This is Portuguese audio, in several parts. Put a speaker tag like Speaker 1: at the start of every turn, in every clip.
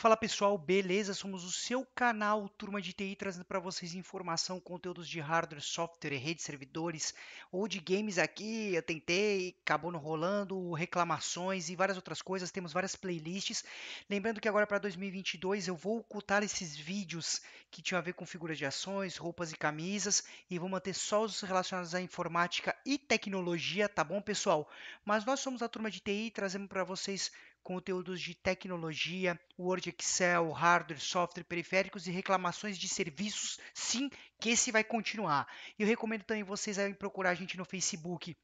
Speaker 1: Fala pessoal, beleza? Somos o seu canal Turma de TI trazendo para vocês informação, conteúdos de hardware, software, redes, servidores ou de games aqui. Eu tentei, acabou não rolando, reclamações e várias outras coisas. Temos várias playlists. Lembrando que agora para 2022 eu vou ocultar esses vídeos que tinham a ver com figuras de ações, roupas e camisas e vou manter só os relacionados à informática e tecnologia, tá bom pessoal? Mas nós somos a Turma de TI trazendo para vocês conteúdos de tecnologia, Word, Excel, hardware, software, periféricos e reclamações de serviços, sim, que esse vai continuar. Eu recomendo também vocês aí procurar a gente no Facebook,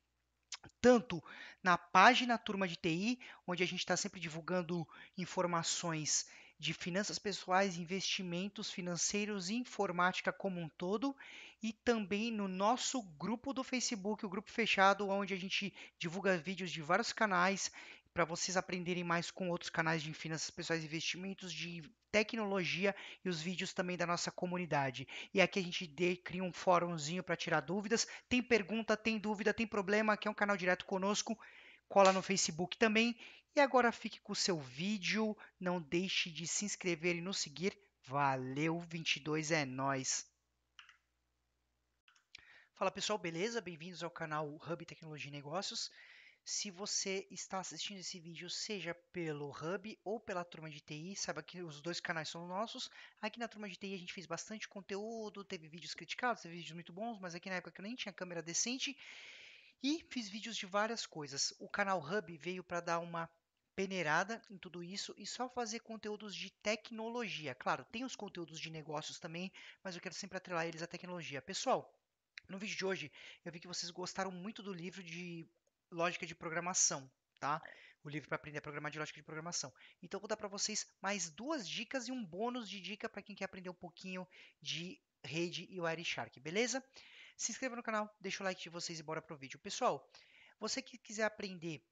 Speaker 1: tanto na página Turma de TI, onde a gente está sempre divulgando informações de finanças pessoais, investimentos financeiros e informática como um todo, e também no nosso grupo do Facebook, o grupo fechado, onde a gente divulga vídeos de vários canais para vocês aprenderem mais com outros canais de finanças pessoais e investimentos, de tecnologia e os vídeos também da nossa comunidade. E aqui a gente dê, cria um fórumzinho para tirar dúvidas. Tem pergunta, tem dúvida, tem problema, aqui é um canal direto conosco. Cola no Facebook também. E agora fique com o seu vídeo. Não deixe de se inscrever e nos seguir. Valeu, 22 é nós. Fala pessoal, beleza? Bem-vindos ao canal Hub Tecnologia e Negócios. Se você está assistindo esse vídeo, seja pelo Hub ou pela Turma de TI, saiba que os dois canais são nossos. Aqui na Turma de TI a gente fez bastante conteúdo, teve vídeos criticados, teve vídeos muito bons, mas aqui na época que eu nem tinha câmera decente. E fiz vídeos de várias coisas. O canal Hub veio para dar uma peneirada em tudo isso e só fazer conteúdos de tecnologia. Claro, tem os conteúdos de negócios também, mas eu quero sempre atrelar eles à tecnologia. Pessoal, no vídeo de hoje eu vi que vocês gostaram muito do livro de lógica de programação, tá? O livro para aprender a programar de lógica de programação. Então, vou dar para vocês mais duas dicas e um bônus de dica para quem quer aprender um pouquinho de rede e Wireshark, beleza? Se inscreva no canal, deixa o like de vocês e bora pro vídeo. Pessoal, você que quiser aprender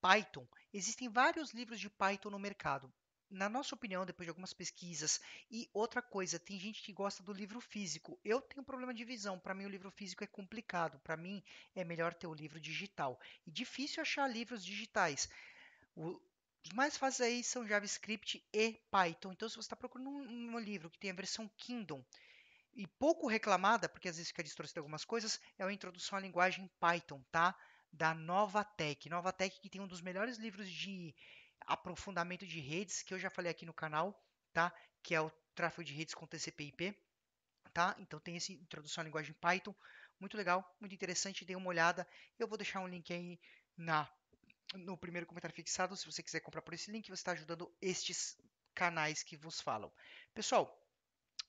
Speaker 1: Python, existem vários livros de Python no mercado na nossa opinião, depois de algumas pesquisas, e outra coisa, tem gente que gosta do livro físico. Eu tenho problema de visão, para mim o livro físico é complicado, para mim é melhor ter o livro digital. E difícil achar livros digitais. O, os mais fáceis aí são JavaScript e Python. Então, se você está procurando um, um livro que tem a versão Kindle, e pouco reclamada, porque às vezes fica distorcida algumas coisas, é a introdução à linguagem Python, tá? Da Novatec. Novatec que tem um dos melhores livros de aprofundamento de redes, que eu já falei aqui no canal, tá? Que é o tráfego de redes com TCP/IP, tá? Então tem essa introdução à linguagem Python, muito legal, muito interessante, dê uma olhada. Eu vou deixar um link aí na no primeiro comentário fixado, se você quiser comprar por esse link, você está ajudando estes canais que vos falam. Pessoal,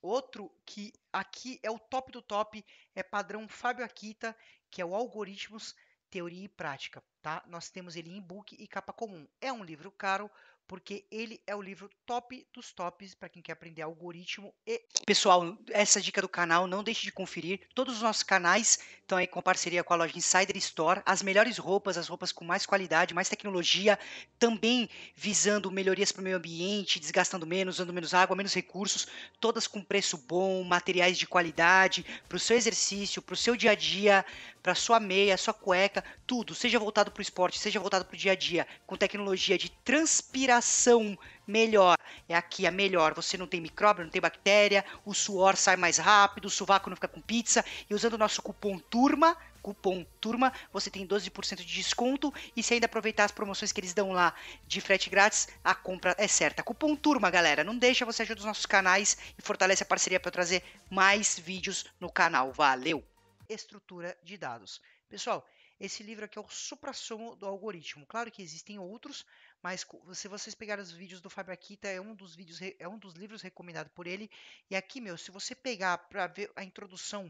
Speaker 1: outro que aqui é o top do top, é padrão Fábio Akita, que é o Algoritmos, Teoria e Prática. Tá? Nós temos ele em book e capa comum. É um livro caro, porque ele é o livro top dos tops para quem quer aprender algoritmo e pessoal, essa dica do canal, não deixe de conferir todos os nossos canais estão aí com parceria com a loja Insider Store, as melhores roupas, as roupas com mais qualidade, mais tecnologia, também visando melhorias para o meio ambiente, desgastando menos, usando menos água, menos recursos, todas com preço bom, materiais de qualidade para o seu exercício, para o seu dia a dia, para sua meia, sua cueca, tudo, seja voltado para o esporte, seja voltado para o dia a dia, com tecnologia de transpiração melhor. É aqui a melhor. Você não tem micróbio, não tem bactéria, o suor sai mais rápido, o sovaco não fica com pizza. E usando o nosso cupom TURMA, cupom TURMA, você tem 12% de desconto. E se ainda aproveitar as promoções que eles dão lá de frete grátis, a compra é certa. Cupom TURMA, galera. Não deixa, você ajuda os nossos canais e fortalece a parceria para trazer mais vídeos no canal. Valeu! Estrutura de dados. Pessoal, esse livro aqui é o supra-sumo do algoritmo. Claro que existem outros, mas se vocês pegarem os vídeos do Fábio Akita, é um dos vídeos, é um dos livros recomendados por ele. E aqui, meu, se você pegar para ver a introdução,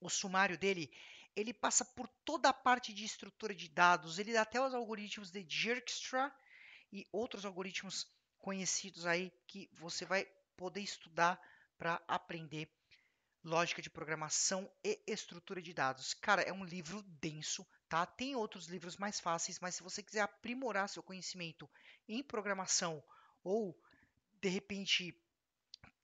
Speaker 1: o sumário dele, ele passa por toda a parte de estrutura de dados, ele dá até os algoritmos de Dijkstra e outros algoritmos conhecidos aí que você vai poder estudar para aprender Lógica de Programação e Estrutura de Dados. Cara, é um livro denso, tá? Tem outros livros mais fáceis, mas se você quiser aprimorar seu conhecimento em programação ou de repente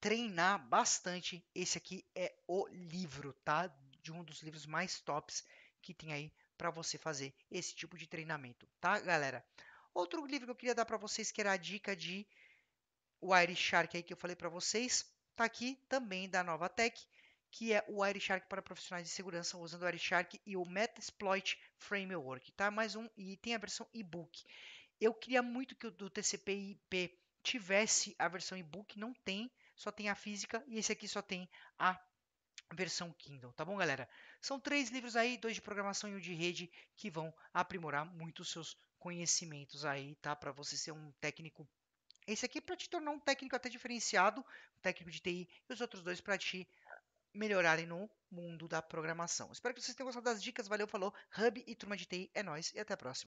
Speaker 1: treinar bastante, esse aqui é o livro, tá? De um dos livros mais tops que tem aí para você fazer esse tipo de treinamento, tá, galera? Outro livro que eu queria dar para vocês que era a dica de Wire Shark aí que eu falei para vocês, tá aqui também da Nova Tech, que é o Wireshark para profissionais de segurança usando o Wireshark e o Metasploit Framework, tá? Mais um e tem a versão e-book. Eu queria muito que o do TCP/IP tivesse a versão e-book, não tem, só tem a física e esse aqui só tem a versão Kindle, tá bom, galera? São três livros aí, dois de programação e um de rede, que vão aprimorar muito os seus conhecimentos aí, tá? Para você ser um técnico esse aqui é para te tornar um técnico até diferenciado, um técnico de TI, e os outros dois para te melhorarem no mundo da programação. Espero que vocês tenham gostado das dicas. Valeu, falou. Hub e Turma de TI é nós e até a próxima.